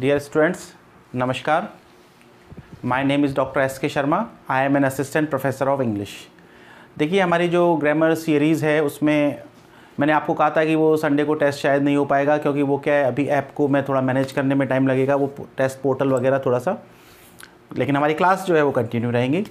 Dear students नमस्कार my name is doctor S K Sharma I am an assistant professor of English देखिए हमारी जो grammar series है उसमें मैंने आपको कहा था कि वो संडे को टेस्ट शायद नहीं हो पाएगा क्योंकि वो क्या है अभी ऐप को मैं थोड़ा मैनेज करने में टाइम लगेगा वो टेस्ट पोर्टल वगैरह थोड़ा सा लेकिन हमारी क्लास जो है वो कंटिन्यू रहेंगी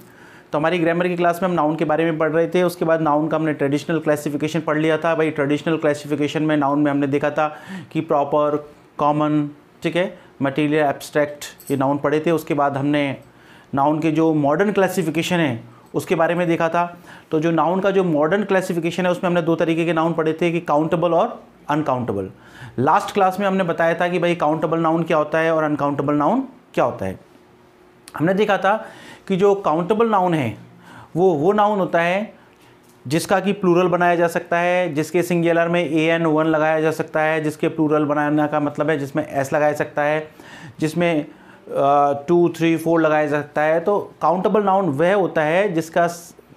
तो हमारी ग्रामर की क्लास में हम नाउन के बारे में पढ़ रहे थे उसके बाद नाउन का हमने ट्रेडिशनल क्लासिफिकेशन पढ़ लिया था भाई ट्रेडिशनल क्लासिफिकेशन में नाउन में हमने देखा था कि प्रॉपर कॉमन ठीक है मटीरियल एब्स्ट्रैक्ट ये नाउन पढ़े थे उसके बाद हमने नाउन के जो मॉडर्न क्लासिफिकेशन है उसके बारे में देखा था तो जो नाउन का जो मॉडर्न क्लासिफिकेशन है उसमें हमने दो तरीके के नाउन पढ़े थे कि काउंटेबल और अनकाउंटेबल लास्ट क्लास में हमने बताया था कि भाई काउंटेबल नाउन क्या होता है और अनकाउंटेबल नाउन क्या होता है हमने देखा था कि जो काउंटेबल नाउन है वो वो नाउन होता है जिसका कि प्लूरल बनाया जा सकता है जिसके सिंगुलर में ए एन वन लगाया जा सकता है जिसके प्लूरल बनाने का मतलब है जिसमें एस लगाया सकता है जिसमें टू थ्री फोर लगाया जा सकता है तो काउंटेबल नाउन वह होता है जिसका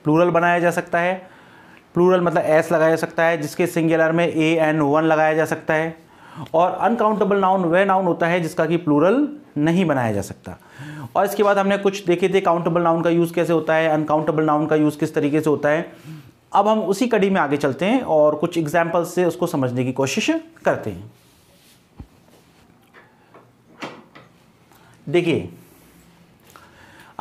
प्लूरल बनाया जा सकता है प्लूरल मतलब एस लगाया जा सकता है जिसके सिंगुलर में ए एन वन लगाया जा सकता है और अनकाउंटेबल नाउन वह नाउन होता है जिसका कि प्लूरल नहीं बनाया जा सकता और इसके बाद हमने कुछ देखे थे काउंटेबल नाउन का यूज़ कैसे होता है अनकाउंटेबल नाउन का यूज़ किस तरीके से होता है अब हम उसी कड़ी में आगे चलते हैं और कुछ एग्जाम्पल से उसको समझने की कोशिश करते हैं देखिए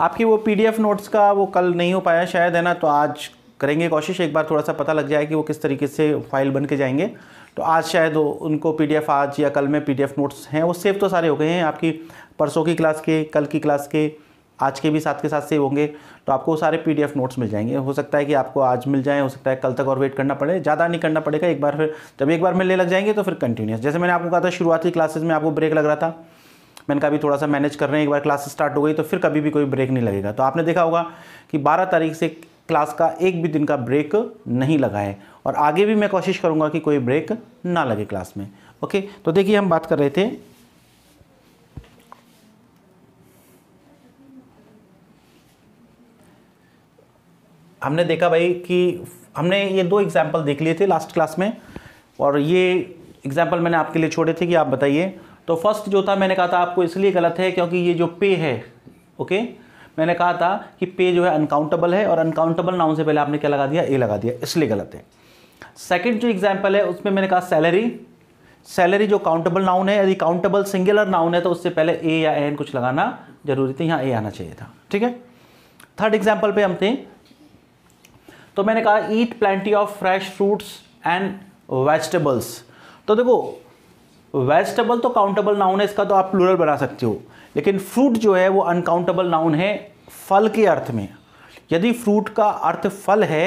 आपकी वो पीडीएफ नोट्स का वो कल नहीं हो पाया शायद है ना तो आज करेंगे कोशिश एक बार थोड़ा सा पता लग जाए कि वो किस तरीके से फाइल बन के जाएंगे तो आज शायद उनको पीडीएफ आज या कल में पीडीएफ नोट्स हैं वो सेव तो सारे हो गए हैं आपकी परसों की क्लास के कल की क्लास के आज के भी साथ के साथ सेव होंगे तो आपको वो सारे पी नोट्स मिल जाएंगे हो सकता है कि आपको आज मिल जाए हो सकता है कल तक और वेट करना पड़े ज़्यादा नहीं करना पड़ेगा एक बार फिर जब एक बार मिलने लग जाएंगे तो फिर कंटिन्यूस जैसे मैंने आपको कहा था शुरुआती क्लासेज में आपको ब्रेक लग रहा था मैंने कहा थोड़ा सा मैनेज कर रहे हैं एक बार क्लास स्टार्ट हो गई तो फिर कभी भी कोई ब्रेक नहीं लगेगा तो आपने देखा होगा कि बारह तारीख से क्लास का एक भी दिन का ब्रेक नहीं लगा है और आगे भी मैं कोशिश करूँगा कि कोई ब्रेक ना लगे क्लास में ओके तो देखिए हम बात कर रहे थे हमने देखा भाई कि हमने ये दो एग्जाम्पल देख लिए थे लास्ट क्लास में और ये एग्जाम्पल मैंने आपके लिए छोड़े थे कि आप बताइए तो फर्स्ट जो था मैंने कहा था आपको इसलिए गलत है क्योंकि ये जो पे है ओके मैंने कहा था कि पे जो है अनकाउंटेबल है और अनकाउंटेबल नाउन से पहले आपने क्या लगा दिया ए लगा दिया इसलिए गलत है सेकेंड जो एग्जाम्पल है उसमें मैंने कहा सैलरी सैलरी जो काउंटेबल नाउन है यदि काउंटेबल सिंगुलर नाउन है तो उससे पहले ए या एन कुछ लगाना जरूरी थी यहाँ ए आना चाहिए था ठीक है थर्ड एग्जाम्पल पे हम थे तो मैंने कहा eat plenty of fresh fruits and vegetables तो देखो वेजिटेबल तो काउंटेबल नाउन है इसका तो आप प्लूरल बना सकते हो लेकिन फ्रूट जो है वो अनकाउंटेबल नाउन है फल के अर्थ में यदि फ्रूट का अर्थ फल है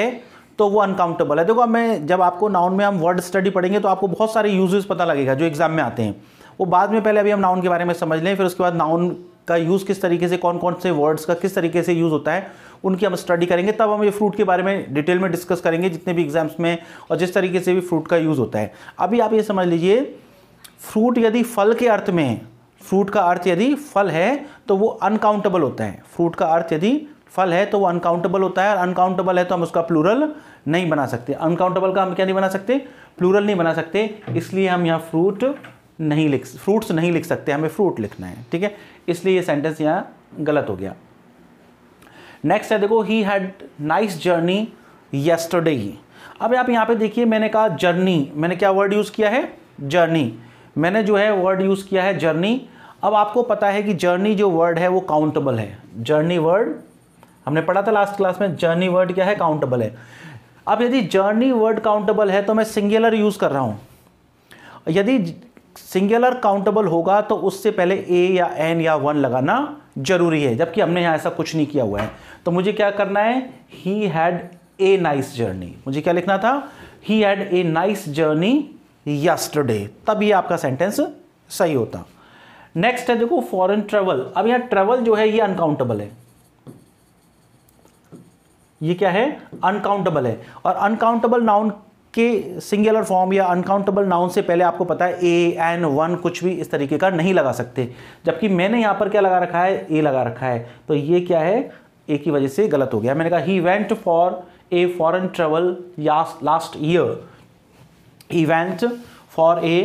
तो वो अनकाउंटेबल है देखो मैं जब आपको नाउन में हम वर्ड स्टडी पढ़ेंगे तो आपको बहुत सारे यूजेस पता लगेगा जो एग्जाम में आते हैं वो बाद में पहले अभी हम नाउन के बारे में समझ लें फिर उसके बाद नाउन का यूज़ किस तरीके से कौन कौन से वर्ड्स का किस तरीके से यूज़ होता है उनकी हम स्टडी करेंगे तब हम ये फ्रूट के बारे में डिटेल में डिस्कस करेंगे जितने भी एग्जाम्स में और जिस तरीके से भी फ्रूट का यूज़ होता है अभी आप ये समझ लीजिए फ्रूट यदि फल के अर्थ में फ्रूट का अर्थ यदि फल है तो वो अनकाउंटेबल होता है फ्रूट का अर्थ यदि फल है तो वो अनकाउंटेबल होता है और अनकाउंटेबल है तो हम उसका प्लूरल नहीं बना सकते अनकाउंटेबल का हम क्या नहीं बना सकते प्लूरल नहीं बना सकते इसलिए हम यहाँ फ्रूट नहीं लिख फ्रूट्स नहीं लिख सकते हमें फ्रूट लिखना है ठीक है इसलिए ये सेंटेंस यहाँ गलत हो गया नेक्स्ट है देखो he had nice journey yesterday अब आप यहाँ पे देखिए मैंने कहा जर्नी मैंने क्या वर्ड यूज़ किया है जर्नी मैंने जो है वर्ड यूज़ किया है जर्नी अब आपको पता है कि जर्नी जो वर्ड है वो काउंटेबल है जर्नी वर्ड हमने पढ़ा था लास्ट क्लास में जर्नी वर्ड क्या है काउंटेबल है अब यदि जर्नी वर्ड काउंटेबल है तो मैं सिंगुलर यूज़ कर रहा हूँ यदि सिंगुलर काउंटेबल होगा तो उससे पहले ए या एन या वन लगाना जरूरी है जबकि हमने यहाँ ऐसा कुछ नहीं किया हुआ है तो मुझे क्या करना है he had a nice journey मुझे क्या लिखना था he had a nice journey yesterday तब ये आपका सेंटेंस सही होता नेक्स्ट है देखो फॉरेन ट्रेवल अब यहाँ ट्रेवल जो है ये अनकाउंटेबल है ये क्या है अनकाउंटेबल है और अनकाउंटेबल नाउन के सिंगुलर फॉर्म या अनकाउंटेबल नाउन से पहले आपको पता है ए एन वन कुछ भी इस तरीके का नहीं लगा सकते जबकि मैंने यहां पर क्या लगा रखा है ए लगा रखा है तो ये क्या है ए की वजह से गलत हो गया मैंने कहा he went for a foreign travel last year he went for a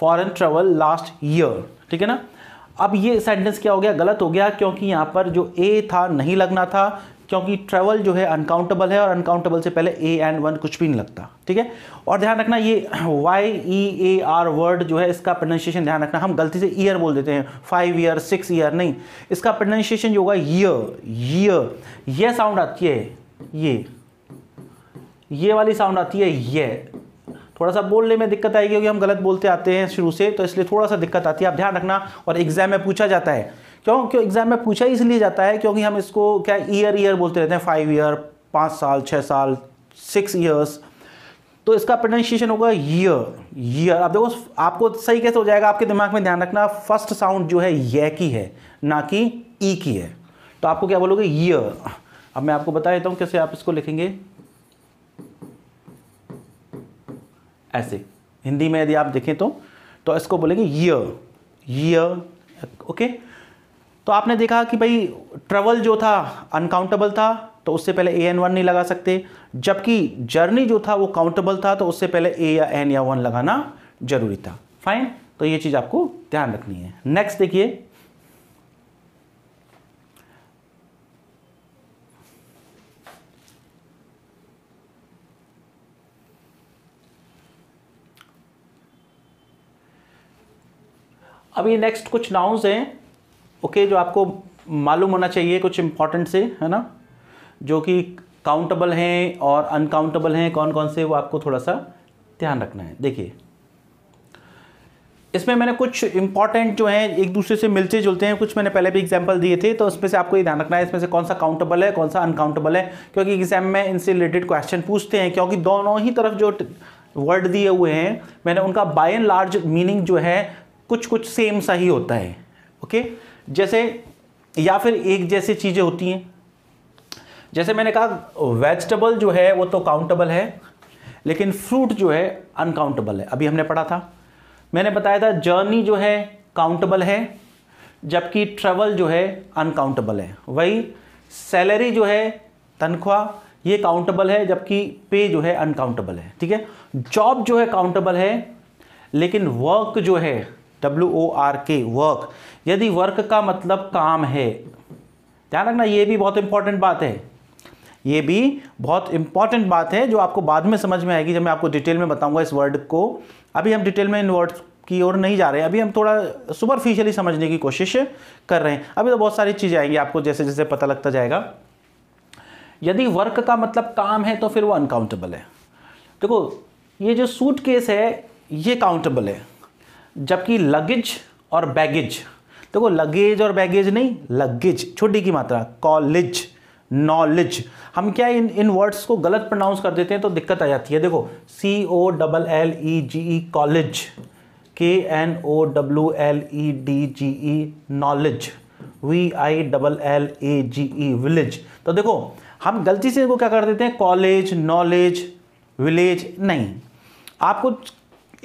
foreign travel last year ठीक है ना अब ये सेंटेंस क्या हो गया गलत हो गया क्योंकि यहां पर जो ए था नहीं लगना था क्योंकि ट्रेवल जो है अनकाउंटेबल है और अनकाउंटेबल से पहले ए एंड वन कुछ भी नहीं लगता ठीक है और ध्यान रखना ये Y E A R word जो है इसका प्रोनाउंसिएशन ध्यान रखना हम गलती से ईयर बोल देते हैं फाइव ईयर सिक्स ईयर नहीं इसका प्रोनाउंसिएशन जो होगा ईयर ईयर ये साउंड आती है ये ये वाली साउंड आती है ये थोड़ा सा बोलने में दिक्कत आएगी क्योंकि हम गलत बोलते आते हैं शुरू से तो इसलिए थोड़ा सा दिक्कत आती है आप ध्यान रखना और एग्जाम में पूछा जाता है क्यों क्यों एग्जाम में पूछा इसलिए जाता है क्योंकि हम इसको क्या ईयर ईयर बोलते रहते हैं फाइव ईयर पाँच साल छः साल सिक्स ईयर्स तो इसका प्रोनाउंसिएशन होगा ईयर ईयर अब देखो आपको सही कैसे हो जाएगा आपके दिमाग में ध्यान रखना फर्स्ट साउंड जो है ये की है ना कि ई e की है तो आपको क्या बोलोगे ईयर अब मैं आपको बता देता हूँ कैसे आप इसको लिखेंगे ऐसे हिंदी में यदि आप देखें तो तो इसको बोलेंगे ईयर ईयर ओके तो आपने देखा कि भाई ट्रेवल जो था अनकाउंटेबल था तो उससे पहले ए एन वन नहीं लगा सकते जबकि जर्नी जो था वो काउंटेबल था तो उससे पहले ए या एन या वन लगाना जरूरी था फाइन तो ये चीज़ आपको ध्यान रखनी है नेक्स्ट देखिए अभी नेक्स्ट कुछ नाउंस हैं ओके जो आपको मालूम होना चाहिए कुछ इम्पॉर्टेंट से है ना जो कि काउंटेबल हैं और अनकाउंटेबल हैं कौन कौन से वो आपको थोड़ा सा ध्यान रखना है देखिए इसमें मैंने कुछ इंपॉर्टेंट जो हैं एक दूसरे से मिलते जुलते हैं कुछ मैंने पहले भी एग्जाम्पल दिए थे तो उसमें से आपको ये ध्यान रखना है इसमें से कौन सा काउंटेबल है कौन सा अनकाउंटेबल है क्योंकि एग्जाम में इनसे रिलेटेड क्वेश्चन पूछते हैं क्योंकि दोनों ही तरफ जो वर्ड दिए हुए हैं मैंने उनका बाय एंड लार्ज मीनिंग जो है कुछ कुछ सेम सा ही होता है ओके okay? जैसे या फिर एक जैसी चीज़ें होती हैं जैसे मैंने कहा वेजिटेबल जो है वो तो काउंटेबल है लेकिन फ्रूट जो है अनकाउंटेबल है अभी हमने पढ़ा था मैंने बताया था जर्नी जो है काउंटेबल है जबकि ट्रेवल जो है अनकाउंटेबल है वही सैलरी जो है तनख्वाह ये काउंटेबल है जबकि पे जो है अनकाउंटेबल है ठीक है जॉब जो है काउंटेबल है लेकिन वर्क जो है W O R K work यदि वर्क का मतलब काम है ध्यान रखना ये भी बहुत इंपॉर्टेंट बात है ये भी बहुत इंपॉर्टेंट बात है जो आपको बाद में समझ में आएगी जब मैं आपको डिटेल में बताऊंगा इस वर्ड को अभी हम डिटेल में इन वर्ड्स की ओर नहीं जा रहे हैं अभी हम थोड़ा सुपरफिशियली समझने की कोशिश कर रहे हैं अभी तो बहुत सारी चीज़ें आएंगी आपको जैसे जैसे पता लगता जाएगा यदि वर्क का मतलब काम है तो फिर वो अनकाउंटेबल है देखो ये जो सूट केस है ये काउंटेबल है जबकि लगेज और बैगेज देखो तो लगेज और बैगेज नहीं लगेज छोटी की मात्रा कॉलेज नॉलेज हम क्या इन इन वर्ड्स को गलत प्रोनाउंस कर देते हैं तो दिक्कत आ जाती है देखो C O double L E G E college के N O W L E D G E knowledge V I double L A G E village तो देखो हम गलती से इनको क्या कर देते हैं कॉलेज नॉलेज विलेज नहीं आपको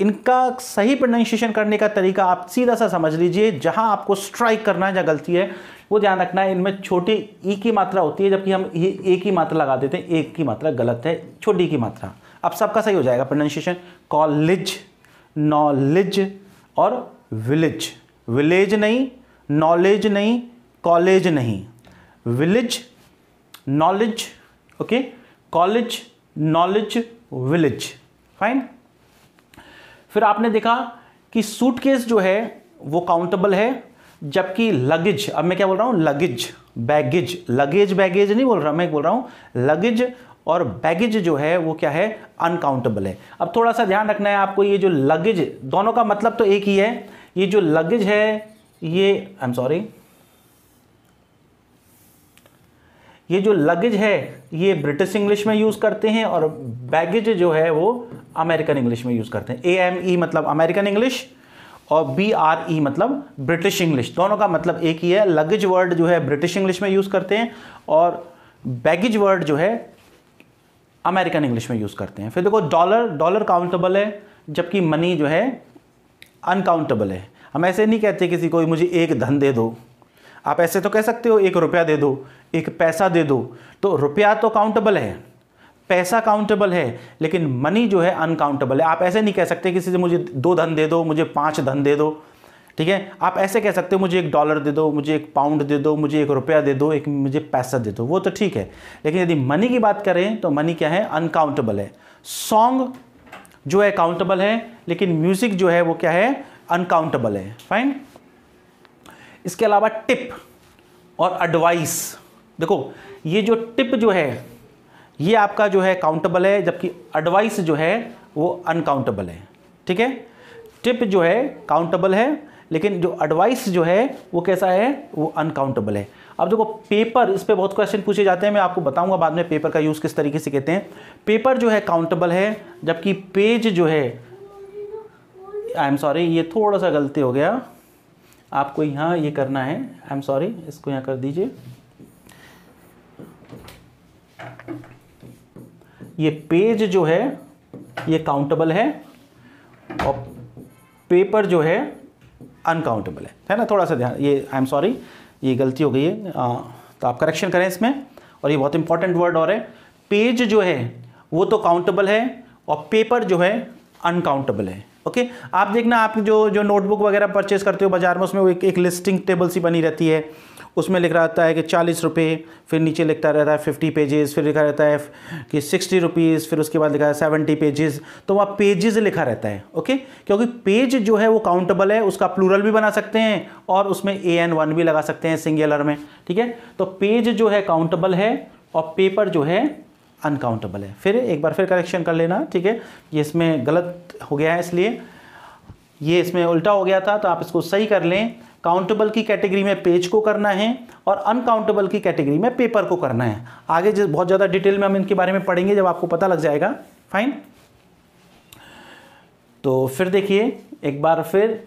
इनका सही प्रोनाउंसिएशन करने का तरीका आप सीधा सा समझ लीजिए जहां आपको स्ट्राइक करना है जहाँ गलती है वो ध्यान रखना है इनमें छोटी ई e की मात्रा होती है जबकि हम ये ए की मात्रा लगा देते हैं ए की मात्रा गलत है छोटी e की मात्रा अब सबका सही हो जाएगा प्रोनाउंसिएशन कॉलेज नॉलेज और विलेज विलेज नहीं नॉलेज नहीं कॉलेज नहीं village knowledge okay college knowledge village fine फिर आपने देखा कि सूटकेस जो है वो काउंटेबल है जबकि लगेज अब मैं क्या बोल रहा हूँ लगेज बैगेज लगेज बैगेज नहीं बोल रहा मैं बोल रहा हूँ लगेज और बैगेज जो है वो क्या है अनकाउंटेबल है अब थोड़ा सा ध्यान रखना है आपको ये जो लगेज दोनों का मतलब तो एक ही है ये जो लगेज है ये आई एम सॉरी ये जो लगेज है ये ब्रिटिश इंग्लिश में यूज़ करते हैं और बैगेज जो है वो अमेरिकन इंग्लिश में यूज़ करते हैं ए एम ई मतलब अमेरिकन इंग्लिश और बी आर ई मतलब ब्रिटिश इंग्लिश दोनों का मतलब एक ही है लगेज वर्ड जो है ब्रिटिश इंग्लिश में यूज़ करते हैं और बैगेज वर्ड जो है अमेरिकन इंग्लिश में यूज़ करते हैं फिर देखो डॉलर डॉलर काउंटेबल है जबकि मनी जो है अनकाउंटेबल है हम ऐसे नहीं कहते किसी को मुझे एक धन दे दो आप ऐसे तो कह सकते हो एक रुपया दे दो एक पैसा दे दो तो रुपया तो काउंटेबल है पैसा काउंटेबल है लेकिन मनी जो है अनकाउंटेबल है आप ऐसे नहीं कह सकते किसी से मुझे दो धन दे दो मुझे पांच धन दे दो ठीक है आप ऐसे कह सकते हो मुझे एक डॉलर दे दो मुझे एक पाउंड दे दो मुझे एक रुपया दे दो एक मुझे पैसा दे दो वो तो ठीक है लेकिन यदि मनी की बात करें तो मनी क्या है अनकाउंटेबल है सॉन्ग जो है काउंटेबल है लेकिन म्यूज़िक जो है वो क्या है अनकाउंटेबल है फाइन इसके अलावा टिप और एडवाइस देखो ये जो टिप जो है ये आपका जो है काउंटेबल है जबकि एडवाइस जो है वो अनकाउंटेबल है ठीक है टिप जो है काउंटेबल है लेकिन जो एडवाइस जो है वो कैसा है वो अनकाउंटेबल है अब देखो पेपर इस पे बहुत क्वेश्चन पूछे जाते हैं मैं आपको बताऊंगा बाद में पेपर का यूज़ किस तरीके से कहते हैं पेपर जो है काउंटेबल है जबकि पेज जो है आई एम सॉरी ये थोड़ा सा गलती हो गया आपको यहाँ ये करना है आई एम सॉरी इसको यहाँ कर दीजिए ये पेज जो है ये काउंटेबल है और पेपर जो है अनकाउंटेबल है है ना थोड़ा सा ध्यान ये आई एम सॉरी ये गलती हो गई है आ, तो आप करेक्शन करें इसमें और ये बहुत इंपॉर्टेंट वर्ड और है पेज जो है वो तो काउंटेबल है और पेपर जो है अनकाउंटेबल है ओके okay? आप देखना आप जो जो नोटबुक वगैरह परचेज करते हो बाजार में उसमें वो एक, एक लिस्टिंग टेबल सी बनी रहती है उसमें लिख रहता है कि चालीस रुपये फिर नीचे लिखता रहता है फिफ्टी पेजेस फिर लिखा रहता है कि सिक्सटी रुपीज़ फिर उसके बाद लिखा है सेवेंटी पेजेस तो वहाँ पेजेस लिखा रहता है ओके क्योंकि पेज जो है वो काउंटेबल है उसका प्लूरल भी बना सकते हैं और उसमें ए एन वन भी लगा सकते हैं सिंगुलर में ठीक है तो पेज जो है काउंटेबल है और पेपर जो है अनकाउंटेबल है फिर एक बार फिर करेक्शन कर लेना ठीक है ये इसमें गलत हो गया है इसलिए ये इसमें उल्टा हो गया था तो आप इसको सही कर लें काउंटेबल की कैटेगरी में पेज को करना है और अनकाउंटेबल की कैटेगरी में पेपर को करना है आगे जिस बहुत ज़्यादा डिटेल में हम इनके बारे में पढ़ेंगे जब आपको पता लग जाएगा फाइन तो फिर देखिए एक बार फिर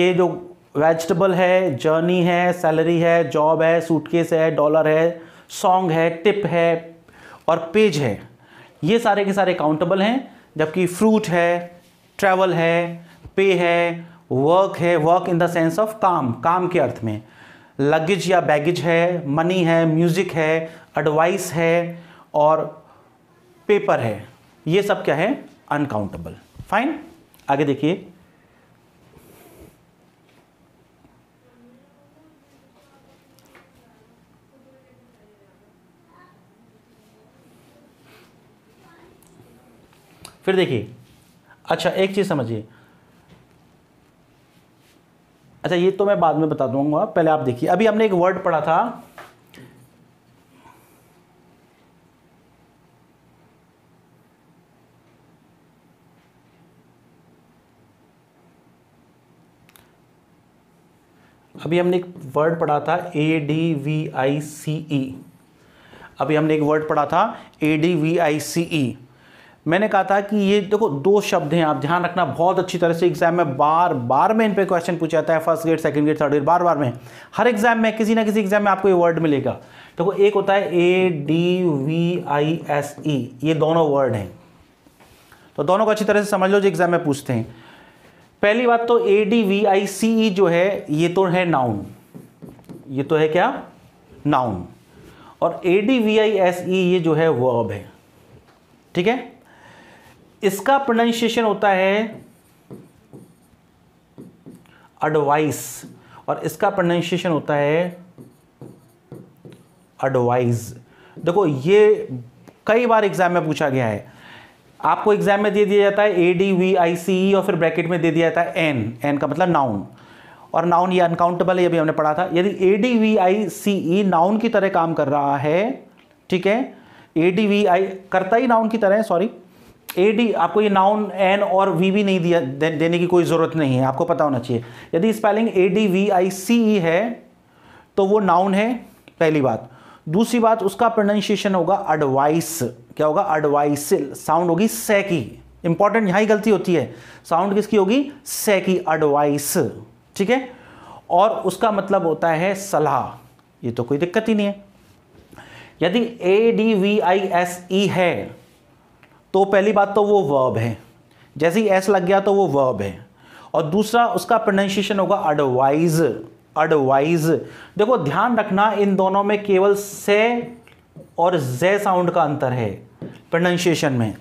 ये जो वेजिटेबल है जर्नी है सैलरी है जॉब है सूटकेस है डॉलर है सॉन्ग है टिप है और पेज है ये सारे के सारे काउंटेबल हैं जबकि फ्रूट है ट्रैवल है पे है वर्क है work in the sense of काम काम के अर्थ में लगेज या बैगेज है मनी है म्यूज़िक है एडवाइस है और पेपर है ये सब क्या है अनकाउंटेबल फाइन आगे देखिए फिर देखिए अच्छा एक चीज़ समझिए अच्छा ये तो मैं बाद में बता दूंगा पहले आप देखिए अभी हमने एक वर्ड पढ़ा था अभी हमने एक वर्ड पढ़ा था ए डी वी आई सी ई अभी हमने एक वर्ड पढ़ा था ए डी वी आई सी ई मैंने कहा था कि ये देखो दो शब्द हैं आप ध्यान रखना बहुत अच्छी तरह से एग्जाम में बार बार में इन पर क्वेश्चन पूछा जाता है first grade second grade third grade बार बार में हर एग्जाम में किसी ना किसी एग्जाम में आपको ये वर्ड मिलेगा देखो एक होता है A D V I S E ये दोनों वर्ड हैं तो दोनों को अच्छी तरह से समझ लो जो एग्जाम में पूछते हैं पहली बात तो A D V I C ई जो है ये तो है नाउन ये तो है क्या नाउन और A D V I S E ये जो है वर्ब है ठीक है इसका प्रोनाउंसिएशन होता है एडवाइस और इसका प्रोनाउंसिएशन होता है अडवाइज देखो ये कई बार एग्जाम में पूछा गया है आपको एग्जाम में दे दिया जाता है A D V I C ई और फिर ब्रैकेट में दे दिया जाता है एन एन का मतलब नाउन और नाउन ये अनकाउंटेबल है ये भी हमने पढ़ा था यदि A D V I C E noun की तरह काम कर रहा है ठीक है ए डी वी आई करता ही नाउन की तरह है सॉरी ए डी आपको ये नाउन एन और वी भी नहीं दिया दे, देने की कोई ज़रूरत नहीं है आपको पता होना चाहिए यदि spelling A D V I C E है तो वो नाउन है पहली बात दूसरी बात उसका प्रोनाउंसिएशन होगा अडवाइस क्या होगा अडवाइसिल साउंड होगी सै की इंपॉर्टेंट यहाँ ही गलती होती है साउंड किसकी होगी सै की अडवाइस ठीक है और उसका मतलब होता है सलाह ये तो कोई दिक्कत ही नहीं है यदि A D V I S E है तो पहली बात तो वो वर्ब है जैसे ही एस लग गया तो वो वर्ब है और दूसरा उसका प्रोनाउंसिएशन होगा अडवाइज अडवाइज देखो ध्यान रखना इन दोनों में केवल से और जे साउंड का अंतर है प्रोनाउंसिएशन में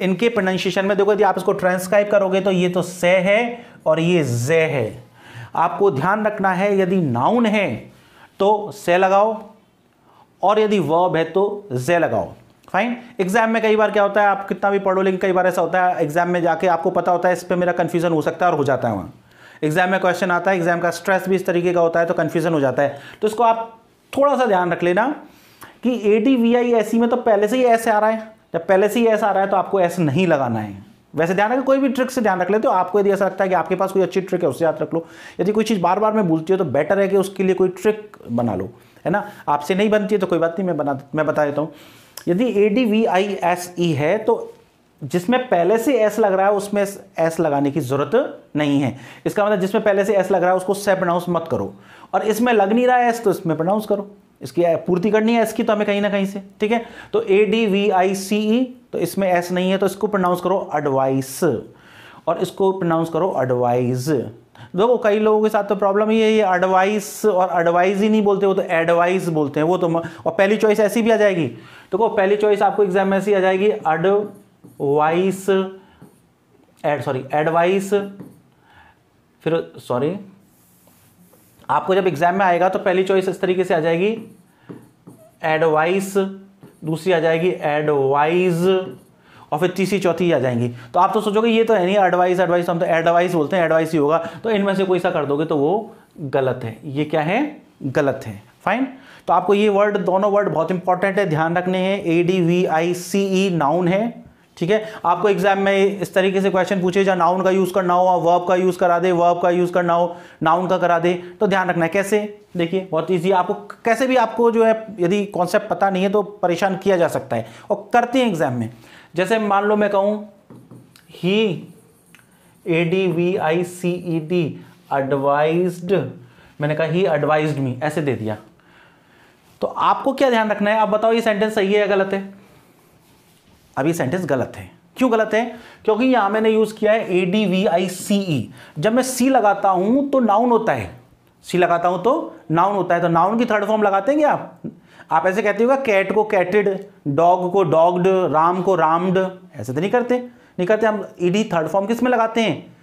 इनके प्रोनाउंसिएशन में देखो यदि आप इसको ट्रांसक्राइब करोगे तो ये तो से है और ये जे है आपको ध्यान रखना है यदि नाउन है तो से लगाओ और यदि वर्ब है तो जे लगाओ फाइन एग्जाम में कई बार क्या होता है आप कितना भी पढ़ो लेकिन कई बार ऐसा होता है एग्जाम में जाके आपको पता होता है इस पर मेरा कन्फ्यूजन हो सकता है और हो जाता है वहाँ एग्जाम में क्वेश्चन आता है एग्जाम का स्ट्रेस भी इस तरीके का होता है तो कन्फ्यूजन हो जाता है तो इसको आप थोड़ा सा ध्यान रख लेना कि A D V I S में तो पहले से ही ऐसे आ रहा है जब पहले से ही ऐसा आ रहा है तो आपको ऐसा नहीं लगाना है वैसे ध्यान रखें कोई भी ट्रिक से ध्यान रख लेते हो आपको यदि ऐसा लगता है कि आपके पास कोई अच्छी ट्रिक है उससे याद रख लो यदि कोई चीज़ बार बार में भूलती है तो बेटर है कि उसके लिए कोई ट्रिक बना लो है ना आपसे नहीं बनती है तो कोई बात नहीं मैं बना मैं बता देता हूँ यदि A D V I S E है तो जिसमें पहले से एस लग रहा है उसमें एस लगाने की ज़रूरत नहीं है इसका मतलब जिसमें पहले से एस लग रहा है उसको से प्रनाउंस मत करो और इसमें लग नहीं रहा है एस तो इसमें प्रनाउंस करो इसकी पूर्ति करनी है एस की तो हमें कहीं ना कहीं से ठीक है तो A D V I C ई तो इसमें एस नहीं है तो इसको प्रोनाउंस करो एडवाइस और इसको प्रोनाउंस करो एडवाइज देखो कई लोगों के साथ तो प्रॉब्लम ये है ये एडवाइस और एडवाइस ही नहीं बोलते वो तो एडवाइस बोलते हैं वो तो और पहली चॉइस ऐसी भी आ जाएगी देखो तो पहली चॉइस आपको एग्जाम में ऐसी आ जाएगी एडवाइस एड सॉरी एडवाइस फिर सॉरी आपको जब एग्जाम में आएगा तो पहली चॉइस इस तरीके से आ जाएगी एडवाइस दूसरी आ जाएगी एडवाइज और फिर तीसरी चौथी आ जाएंगी तो आप तो सोचोगे ये तो है नहीं एडवाइस एडवाइस हम तो एडवाइस बोलते हैं एडवाइस ही होगा तो इनमें से कोई सा कर दोगे तो वो गलत है ये क्या है गलत है फाइन तो आपको ये वर्ड दोनों वर्ड बहुत इंपॉर्टेंट है ध्यान रखने हैं A D V I C E noun है ठीक है आपको एग्जाम में इस तरीके से क्वेश्चन पूछे जहाँ नाउन का यूज़ करना हो वर्ब का यूज़ करा दे वर्ब का यूज़ करना हो नाउन का करा दे तो ध्यान रखना है कैसे देखिए बहुत ईजी आपको कैसे भी आपको जो है यदि कॉन्सेप्ट पता नहीं है तो परेशान किया जा सकता है और करते हैं एग्जाम में जैसे मान लो मैं कहूं he A D V I C E D advised मैंने कहा ही एडवाइज्ड मी ऐसे दे दिया तो आपको क्या ध्यान रखना है आप बताओ ये सेंटेंस सही है या गलत है अब ये सेंटेंस गलत है क्यों गलत है क्योंकि यहां मैंने यूज़ किया है A D V I C ई जब मैं सी लगाता हूं तो नाउन होता है सी लगाता हूं तो नाउन होता है तो नाउन की थर्ड फॉर्म लगाते हैं क्या आप आप ऐसे कहते होगा कैट को कैटेड डॉग को डॉग्ड राम को रामड ऐसे तो नहीं करते नहीं करते हम ईडी थर्ड फॉर्म किस में लगाते हैं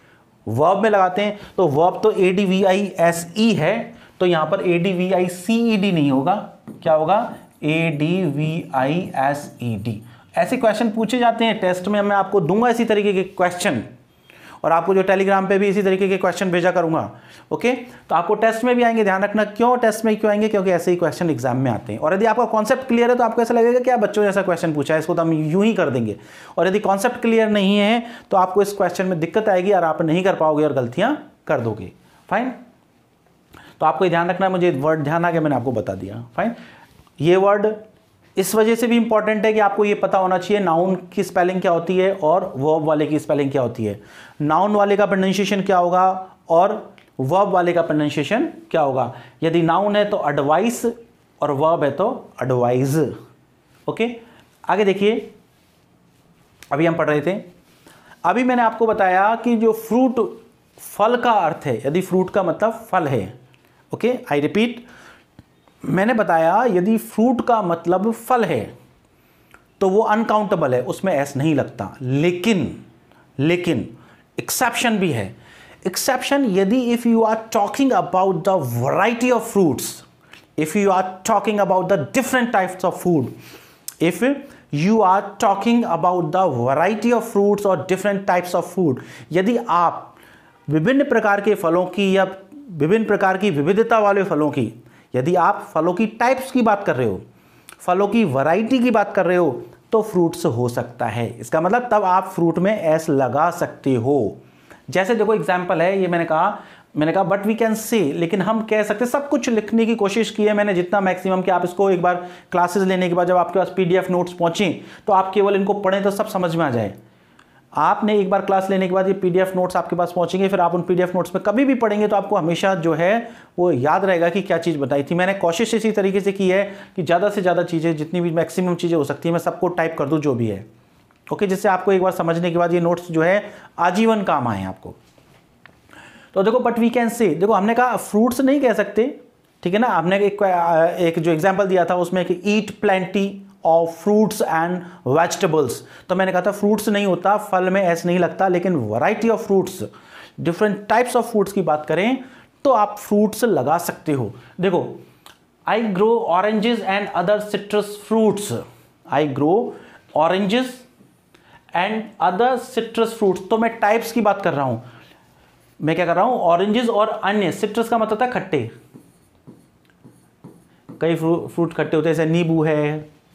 वर्ब में लगाते हैं तो वर्ब तो A D V I S E है तो यहां पर A D V I C E D नहीं होगा क्या होगा A D V I S E D ऐसे क्वेश्चन पूछे जाते हैं टेस्ट में मैं आपको दूंगा इसी तरीके के क्वेश्चन और आपको जो टेलीग्राम पे भी इसी तरीके के क्वेश्चन भेजा करूंगा ओके तो आपको टेस्ट में भी आएंगे ध्यान रखना क्यों टेस्ट में क्यों आएंगे क्योंकि ऐसे ही क्वेश्चन एग्जाम में आते हैं और यदि आपका कॉन्सेप्ट क्लियर है तो आपको ऐसा लगेगा कि आप बच्चों ऐसा क्वेश्चन पूछा है इसको तो हम यूँ ही कर देंगे और यदि कॉन्सेप्ट क्लियर नहीं है तो आपको इस क्वेश्चन में दिक्कत आएगी और आप नहीं कर पाओगे और गलतियाँ कर दोगे फाइन तो आपको ध्यान रखना मुझे वर्ड ध्यान आ गया मैंने आपको बता दिया फाइन ये वर्ड इस वजह से भी इंपॉर्टेंट है कि आपको ये पता होना चाहिए नाउन की स्पेलिंग क्या होती है और वर्ब वाले की स्पेलिंग क्या होती है नाउन वाले का प्रोनाउंसिएशन क्या होगा और वर्ब वाले का प्रोनाउंसिएशन क्या होगा यदि नाउन है तो एडवाइस और वर्ब है तो एडवाइज ओके आगे देखिए अभी हम पढ़ रहे थे अभी मैंने आपको बताया कि जो फ्रूट फल का अर्थ है यदि फ्रूट का मतलब फल है ओके आई रिपीट मैंने बताया यदि फ्रूट का मतलब फल है तो वो अनकाउंटेबल है उसमें एस नहीं लगता लेकिन लेकिन एक्सेप्शन भी है एक्सेप्शन यदि if you are talking about the variety of fruits if you are talking about the different types of food if you are talking about the variety of fruits और different types of food यदि आप विभिन्न प्रकार के फलों की या विभिन्न प्रकार की विविधता वाले फलों की यदि आप फलों की टाइप्स की बात कर रहे हो फलों की वैरायटी की बात कर रहे हो तो फ्रूट्स हो सकता है इसका मतलब तब आप फ्रूट में एस लगा सकते हो जैसे देखो एग्जाम्पल है ये मैंने कहा मैंने कहा बट वी कैन से लेकिन हम कह सकते सब कुछ लिखने की कोशिश की है मैंने जितना मैक्सिमम कि आप इसको एक बार क्लासेस लेने के बाद जब आपके पास पीडीएफ नोट्स पहुंचे तो आप केवल इनको पढ़ें तो सब समझ में आ जाए आपने एक बार क्लास लेने के बाद ये पीडीएफ नोट्स आपके पास पहुंचेंगे फिर आप उन पीडीएफ नोट्स में कभी भी पढ़ेंगे तो आपको हमेशा जो है वो याद रहेगा कि क्या चीज़ बताई थी मैंने कोशिश इसी तरीके से की है कि ज़्यादा से ज़्यादा चीज़ें जितनी भी मैक्सिमम चीज़ें हो सकती हैं मैं सबको टाइप कर दूँ जो भी है ओके जिससे आपको एक बार समझने के बाद ये नोट्स जो है आजीवन काम आए आपको तो देखो बट वी कैन से देखो हमने कहा फ्रूट्स नहीं कह सकते ठीक है ना आपने एक एक जो एग्जाम्पल दिया था उसमें कि eat plenty of fruits and vegetables तो मैंने कहा था फ्रूट्स नहीं होता फल में ऐसे नहीं लगता लेकिन variety of fruits different types of fruits की बात करें तो आप फ्रूट्स लगा सकते हो देखो I grow oranges and other citrus fruits I grow oranges and other citrus fruits तो मैं टाइप्स की बात कर रहा हूं मैं क्या कर रहा हूं ऑरेंजेस और अन्य सिट्रस का मतलब था खट्टे कई फ्रूट खट्टे होते हैं जैसे नींबू है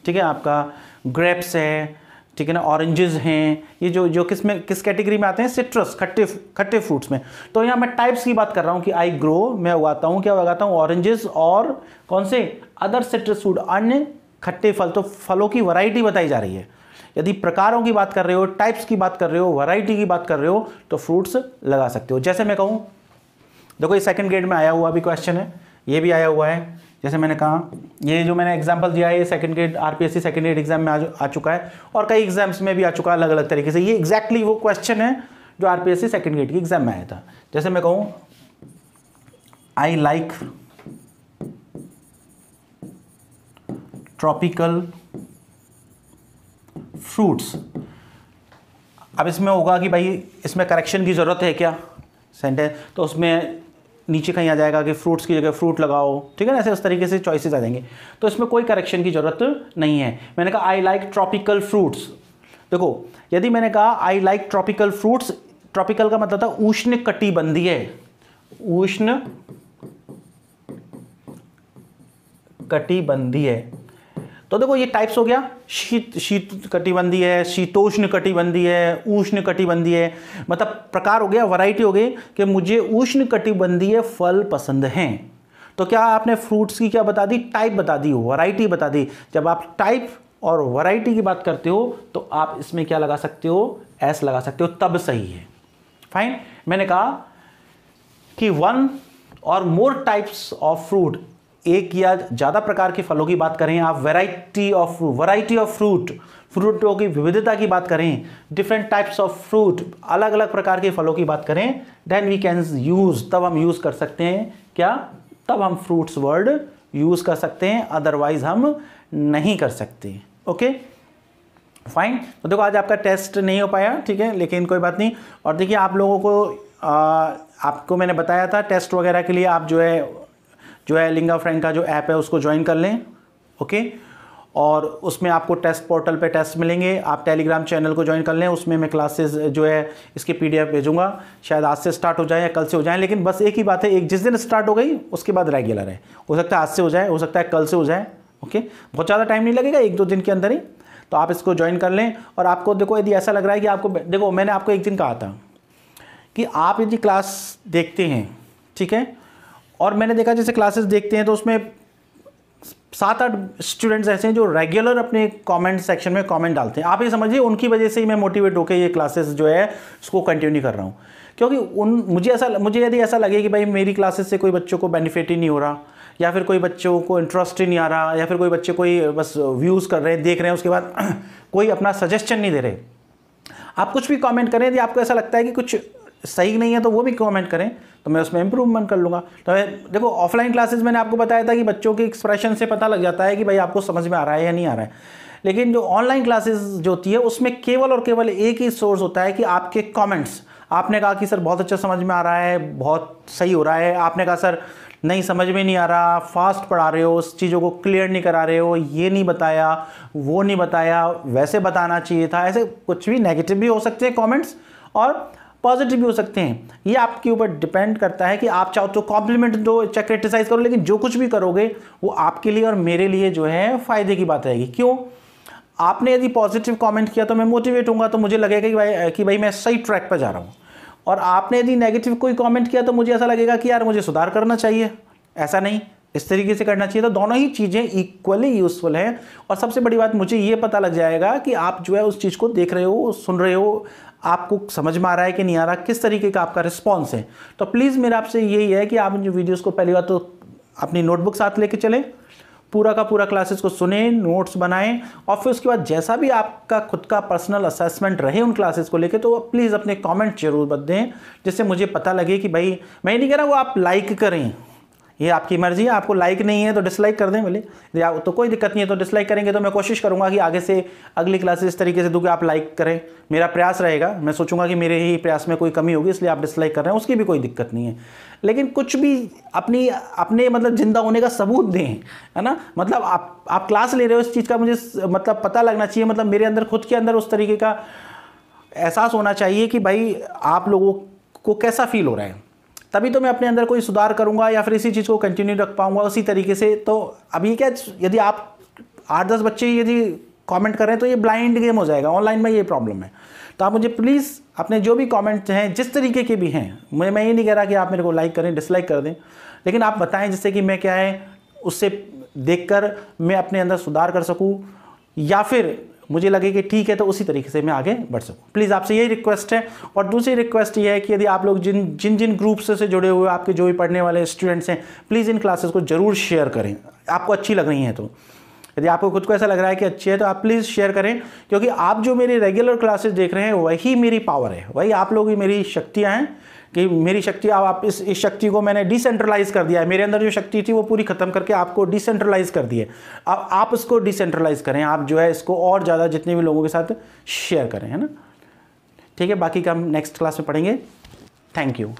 ठीक है आपका ग्रेप्स है ठीक है ना ऑरेंजेस हैं ये जो जो किस में किस कैटेगरी में आते हैं सिट्रस खट्टे खट्टे फ्रूट्स में तो यहाँ मैं टाइप्स की बात कर रहा हूँ कि आई ग्रो मैं उगाता हूँ क्या उगाता हूँ ऑरेंजेस और कौन से अदर सिट्रस फूड अन्य खट्टे फल तो फलों की वैरायटी बताई जा रही है यदि प्रकारों की बात कर रहे हो टाइप्स की बात कर रहे हो वराइटी की बात कर रहे हो तो फ्रूट्स लगा सकते हो जैसे मैं कहूँ देखो ये सेकेंड ग्रेड में आया हुआ भी क्वेश्चन है ये भी आया हुआ है जैसे मैंने कहा ये जो मैंने एग्जाम्पल दिया है ये second grade R P second grade exam में आ, आ चुका है और कई एग्जाम्स में भी आ चुका है अलग अलग तरीके से ये एग्जैक्टली exactly वो क्वेश्चन है जो आर पी सेकेंड ग्रेड के एग्जाम में आया था जैसे मैं कहूँ आई लाइक ट्रॉपिकल फ्रूट्स अब इसमें होगा कि भाई इसमें करेक्शन की ज़रूरत है क्या सेंटेंस तो उसमें नीचे कहीं आ जाएगा कि फ्रूट्स की जगह फ्रूट लगाओ ठीक है ना ऐसे उस तरीके से चॉइसेस आ जाएंगे तो इसमें कोई करेक्शन की ज़रूरत नहीं है मैंने कहा आई लाइक ट्रॉपिकल फ्रूट्स देखो यदि मैंने कहा I like tropical fruits tropical का मतलब था उष्ण कटिबंधीय उष्ण कटिबंधीय तो देखो ये टाइप्स हो गया शीत शीत कटिबंधी है शीतोष्ण कटिबंधी है उष्ण कटिबंधी है मतलब प्रकार हो गया वैरायटी हो गई कि मुझे उष्ण कटिबंधीय फल पसंद हैं तो क्या आपने फ्रूट्स की क्या बता दी टाइप बता दी वैरायटी बता दी जब आप टाइप और वैरायटी की बात करते हो तो आप इसमें क्या लगा सकते हो एस लगा सकते हो तब सही है फाइन मैंने कहा कि वन और मोर टाइप्स ऑफ फ्रूट एक या ज़्यादा प्रकार के फलों की बात करें आप variety of variety of fruit फ्रूटों की विविधता की बात करें डिफरेंट टाइप्स ऑफ फ्रूट अलग अलग प्रकार के फलों की बात करें देन वी कैन यूज़ तब हम यूज़ कर सकते हैं क्या तब हम फ्रूट्स वर्ड यूज़ कर सकते हैं अदरवाइज हम नहीं कर सकते ओके फाइन तो देखो आज आपका टेस्ट नहीं हो पाया ठीक है लेकिन कोई बात नहीं और देखिए आप लोगों को आ, आपको मैंने बताया था टेस्ट वगैरह के लिए आप जो है जो है लिंगा फ्रेंड का जो ऐप है उसको ज्वाइन कर लें ओके और उसमें आपको टेस्ट पोर्टल पे टेस्ट मिलेंगे आप टेलीग्राम चैनल को ज्वाइन कर लें उसमें मैं क्लासेस जो है इसके पीडीएफ भेजूंगा शायद आज से स्टार्ट हो जाए या कल से हो जाए लेकिन बस एक ही बात है एक जिस दिन स्टार्ट हो गई उसके बाद रेगुलर है हो सकता है आज से हो जाए हो सकता है कल से हो जाए ओके बहुत ज़्यादा टाइम नहीं लगेगा एक दो दिन के अंदर ही तो आप इसको ज्वाइन कर लें और आपको देखो यदि ऐसा लग रहा है कि आपको देखो मैंने आपको एक दिन कहा था कि आप यदि क्लास देखते हैं ठीक है और मैंने देखा जैसे क्लासेस देखते हैं तो उसमें सात आठ स्टूडेंट्स ऐसे हैं जो रेगुलर अपने कमेंट सेक्शन में कमेंट डालते हैं आप ये समझिए उनकी वजह से ही मैं मोटिवेट होकर ये क्लासेस जो है उसको कंटिन्यू कर रहा हूँ क्योंकि उन मुझे ऐसा मुझे यदि ऐसा लगे कि भाई मेरी क्लासेस से कोई बच्चों को बेनिफिट ही नहीं हो रहा या फिर कोई बच्चों को इंटरेस्ट ही नहीं आ रहा या फिर कोई बच्चे कोई बस व्यूज़ कर रहे हैं देख रहे हैं उसके बाद कोई अपना सजेशन नहीं दे रहे आप कुछ भी कमेंट करें यदि आपको ऐसा लगता है कि कुछ सही नहीं है तो वो भी कमेंट करें तो मैं उसमें इम्प्रूवमेंट कर लूँगा तो देखो ऑफलाइन क्लासेस मैंने आपको बताया था कि बच्चों के एक्सप्रेशन से पता लग जाता है कि भाई आपको समझ में आ रहा है या नहीं आ रहा है लेकिन जो ऑनलाइन क्लासेस जो होती है उसमें केवल और केवल एक ही सोर्स होता है कि आपके कॉमेंट्स आपने कहा कि सर बहुत अच्छा समझ में आ रहा है बहुत सही हो रहा है आपने कहा सर नहीं समझ में नहीं आ रहा फास्ट पढ़ा रहे हो उस चीज़ों को क्लियर नहीं करा रहे हो ये नहीं बताया वो नहीं बताया वैसे बताना चाहिए था ऐसे कुछ भी नेगेटिव भी हो सकते हैं कमेंट्स और पॉजिटिव भी हो सकते हैं ये आपके ऊपर डिपेंड करता है कि आप चाहो तो कॉम्प्लीमेंट दो चाहे क्रिटिसाइज करो लेकिन जो कुछ भी करोगे वो आपके लिए और मेरे लिए जो है फ़ायदे की बात रहेगी क्यों आपने यदि पॉजिटिव कमेंट किया तो मैं मोटिवेट हूँ तो मुझे लगेगा कि भाई कि भाई मैं सही ट्रैक पर जा रहा हूँ और आपने यदि नेगेटिव कोई कमेंट किया तो मुझे ऐसा लगेगा कि यार मुझे सुधार करना चाहिए ऐसा नहीं इस तरीके से करना चाहिए तो दोनों ही चीज़ें इक्वली यूज़फुल हैं और सबसे बड़ी बात मुझे ये पता लग जाएगा कि आप जो है उस चीज़ को देख रहे हो सुन रहे हो आपको समझ में आ रहा है कि नहीं आ रहा किस तरीके का आपका रिस्पॉन्स है तो प्लीज़ मेरा आपसे यही है कि आप जो वीडियोज़ को पहली बार तो अपनी नोटबुक साथ लेके चलें पूरा का पूरा क्लासेस को सुने नोट्स बनाएं और फिर उसके बाद जैसा भी आपका खुद का पर्सनल असेसमेंट रहे उन क्लासेस को लेके तो प्लीज़ अपने कमेंट जरूर दें जिससे मुझे पता लगे कि भाई मैं नहीं कह रहा वो आप लाइक करें ये आपकी मर्ज़ी है आपको लाइक नहीं है तो डिसलाइक कर दें भले या तो कोई दिक्कत नहीं है तो डिसलाइक करेंगे तो मैं कोशिश करूँगा कि आगे से अगली क्लासेस इस तरीके से दूँ कि आप लाइक करें मेरा प्रयास रहेगा मैं सोचूंगा कि मेरे ही प्रयास में कोई कमी होगी इसलिए आप डिसलाइक कर रहे हैं उसकी भी कोई दिक्कत नहीं है लेकिन कुछ भी अपनी अपने मतलब ज़िंदा होने का सबूत दें है ना मतलब आप आप क्लास ले रहे हो इस चीज़ का मुझे मतलब पता लगना चाहिए मतलब मेरे अंदर खुद के अंदर उस तरीके का एहसास होना चाहिए कि भाई आप लोगों को कैसा फील हो रहा है तभी तो मैं अपने अंदर कोई सुधार करूँगा या फिर इसी चीज़ को कंटिन्यू रख पाऊँगा उसी तरीके से तो अभी क्या यदि आप आठ दस बच्चे यदि कमेंट करें तो ये ब्लाइंड गेम हो जाएगा ऑनलाइन में ये प्रॉब्लम है तो आप मुझे प्लीज़ अपने जो भी कमेंट्स हैं जिस तरीके के भी हैं मैं मैं ये नहीं कह रहा कि आप मेरे को लाइक करें डिसलाइक कर दें लेकिन आप बताएं जिससे कि मैं क्या है उससे देखकर मैं अपने अंदर सुधार कर सकूं या फिर मुझे लगे कि ठीक है तो उसी तरीके से मैं आगे बढ़ सकूँ प्लीज़ आपसे यही रिक्वेस्ट है और दूसरी रिक्वेस्ट ये है कि यदि आप लोग जिन जिन जिन ग्रुप्स से जुड़े हुए आपके जो भी पढ़ने वाले स्टूडेंट्स हैं प्लीज़ इन क्लासेस को ज़रूर शेयर करें आपको अच्छी लग रही हैं तो यदि आपको खुद को ऐसा लग रहा है कि अच्छी है तो आप प्लीज़ शेयर करें क्योंकि आप जो मेरी रेगुलर क्लासेस देख रहे हैं वही मेरी पावर है वही आप लोग ही मेरी शक्तियाँ हैं कि मेरी शक्ति अब आप इस इस शक्ति को मैंने डिसेंट्रलाइज कर दिया है मेरे अंदर जो शक्ति थी वो पूरी खत्म करके आपको डिसेंट्रलाइज कर दी है अब आप इसको डिसेंट्रलाइज करें आप जो है इसको और ज़्यादा जितने भी लोगों के साथ शेयर करें है ना ठीक है बाकी का हम नेक्स्ट क्लास में पढ़ेंगे थैंक यू